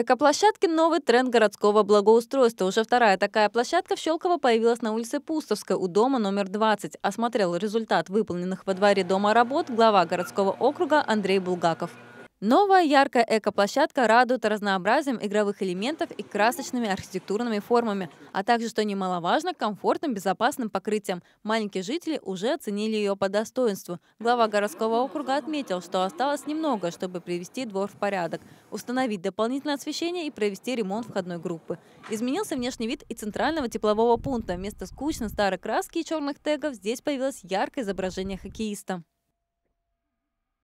Экоплощадки – новый тренд городского благоустройства. Уже вторая такая площадка в Щелково появилась на улице Пустовской у дома номер 20. Осмотрел результат выполненных во дворе дома работ глава городского округа Андрей Булгаков. Новая яркая экоплощадка радует разнообразием игровых элементов и красочными архитектурными формами, а также, что немаловажно, комфортным безопасным покрытием. Маленькие жители уже оценили ее по достоинству. Глава городского округа отметил, что осталось немного, чтобы привести двор в порядок, установить дополнительное освещение и провести ремонт входной группы. Изменился внешний вид и центрального теплового пункта. Вместо скучно старой краски и черных тегов здесь появилось яркое изображение хоккеиста.